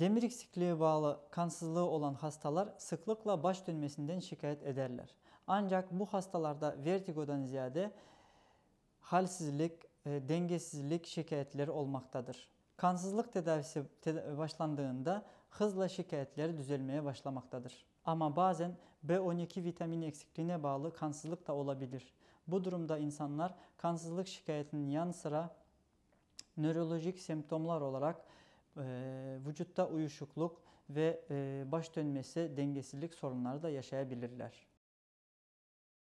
Demir eksikliğe bağlı kansızlığı olan hastalar sıklıkla baş dönmesinden şikayet ederler. Ancak bu hastalarda vertigodan ziyade halsizlik, e, dengesizlik şikayetleri olmaktadır. Kansızlık tedavisi başlandığında hızla şikayetleri düzelmeye başlamaktadır. Ama bazen B12 vitamini eksikliğine bağlı kansızlık da olabilir. Bu durumda insanlar kansızlık şikayetinin yanı sıra nörolojik semptomlar olarak e, vücutta uyuşukluk ve baş dönmesi, dengesizlik sorunları da yaşayabilirler.